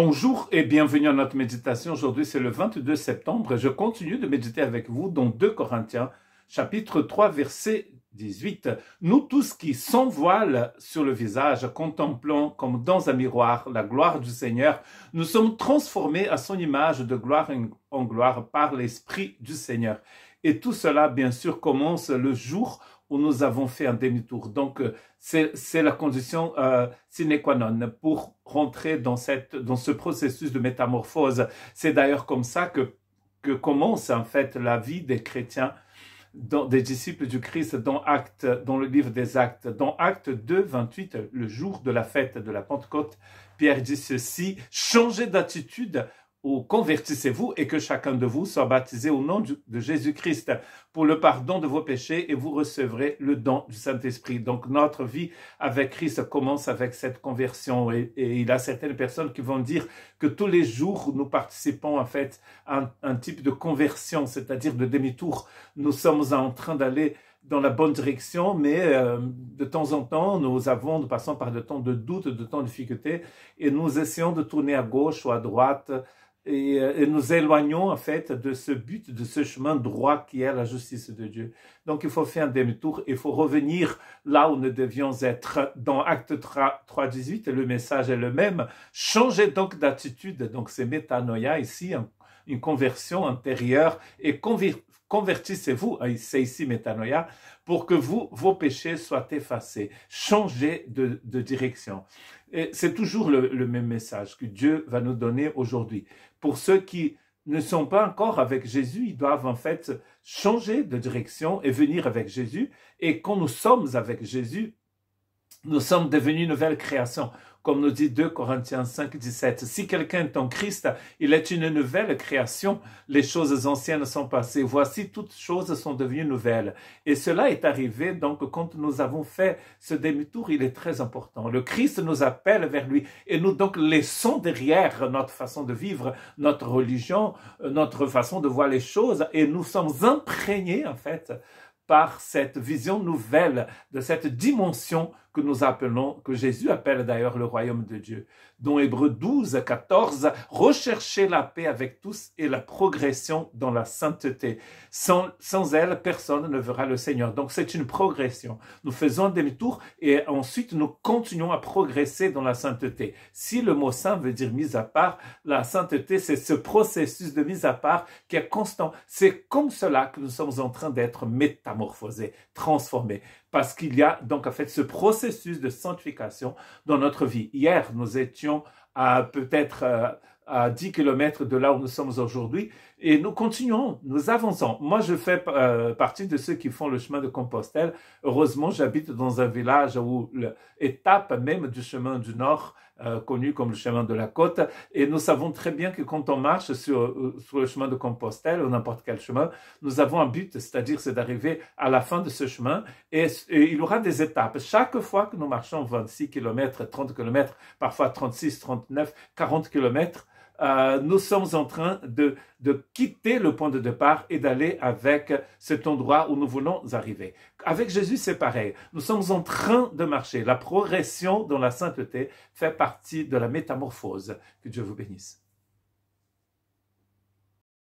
Bonjour et bienvenue à notre méditation. Aujourd'hui, c'est le 22 septembre. Je continue de méditer avec vous dans 2 Corinthiens, chapitre 3, verset 18. Nous tous qui, sans voile sur le visage, contemplons comme dans un miroir la gloire du Seigneur, nous sommes transformés à son image de gloire en gloire par l'Esprit du Seigneur. Et tout cela, bien sûr, commence le jour où nous avons fait un demi-tour. Donc, euh, c'est la condition euh, sine qua non pour rentrer dans, cette, dans ce processus de métamorphose. C'est d'ailleurs comme ça que, que commence en fait la vie des chrétiens, dans, des disciples du Christ dans, acte dans le livre des Actes. Dans Acte 2, 28, le jour de la fête de la Pentecôte, Pierre dit ceci, changez d'attitude ou convertissez-vous et que chacun de vous soit baptisé au nom de Jésus-Christ pour le pardon de vos péchés et vous recevrez le don du Saint-Esprit. Donc notre vie avec Christ commence avec cette conversion et, il y a certaines personnes qui vont dire que tous les jours nous participons en fait à un, type de conversion, c'est-à-dire de demi-tour. Nous sommes en train d'aller dans la bonne direction, mais euh, de temps en temps, nous avons, nous passons par des temps de doute, de temps de difficulté, et nous essayons de tourner à gauche ou à droite, euh, et, nous éloignons en fait de ce but, de ce chemin droit qui est la justice de Dieu. Donc il faut faire un demi-tour, il faut revenir là où nous devions être. Dans Acte 3, 3 le message est le même. Changez donc d'attitude, donc c'est métanoïa ici, hein une conversion antérieure et convertissez-vous à ici Métanoia, pour que vos péchés soient effacés. Changez de, direction. C'est toujours le, le même message que Dieu va nous donner aujourd'hui. Pour ceux qui ne sont pas encore avec Jésus, ils doivent en fait changer de direction et venir avec Jésus. Et quand nous sommes avec Jésus, nous sommes devenus une nouvelle création comme nous dit 2 Corinthiens 5, 17. Si quelqu'un est en Christ, il est une nouvelle création. Les choses anciennes sont passées. Voici, toutes choses sont devenues nouvelles. Et cela est arrivé, donc, quand nous avons fait ce demi-tour, il est très important. Le Christ nous appelle vers lui et nous, donc, laissons derrière notre façon de vivre, notre religion, euh, notre façon de voir les choses et nous sommes imprégnés, en fait, par cette vision nouvelle de cette dimension que nous appelons, que Jésus appelle d'ailleurs le royaume de Dieu, dont Hébreu 12, 14, recherchez la paix avec tous et la progression dans la sainteté. Sans, sans elle, personne ne verra le Seigneur. Donc c'est une progression. Nous faisons un demi-tour et ensuite nous continuons à progresser dans la sainteté. Si le mot saint veut dire mise à part, la sainteté, c'est ce processus de mise à part qui est constant. C'est comme cela que nous sommes en train d'être métamorphosés métamorphosé, transformé, parce qu'il y a donc en fait ce processus de sanctification dans notre vie. Hier, nous étions peut-être euh, à 10 km de là où nous sommes aujourd'hui. Et nous continuons, nous avançons. Moi, je fais euh, partie de ceux qui font le chemin de Compostelle. Heureusement, j'habite dans un village où l'étape même du chemin du Nord, euh, connu comme le chemin de la côte, et nous savons très bien que quand on marche sur, euh, sur le chemin de Compostelle ou n'importe quel chemin, nous avons un but, c'est-à-dire c'est d'arriver à la fin de ce chemin et, il y aura des étapes. Chaque fois que nous marchons 26 km, 30 km, parfois 36, 39, 40 kilomètres euh, nous sommes en train de, de quitter le point de départ et d'aller avec cet endroit où nous voulons arriver. Avec Jésus, c'est pareil. Nous sommes en train de marcher. La progression dans la sainteté fait partie de la métamorphose. Que Dieu vous bénisse.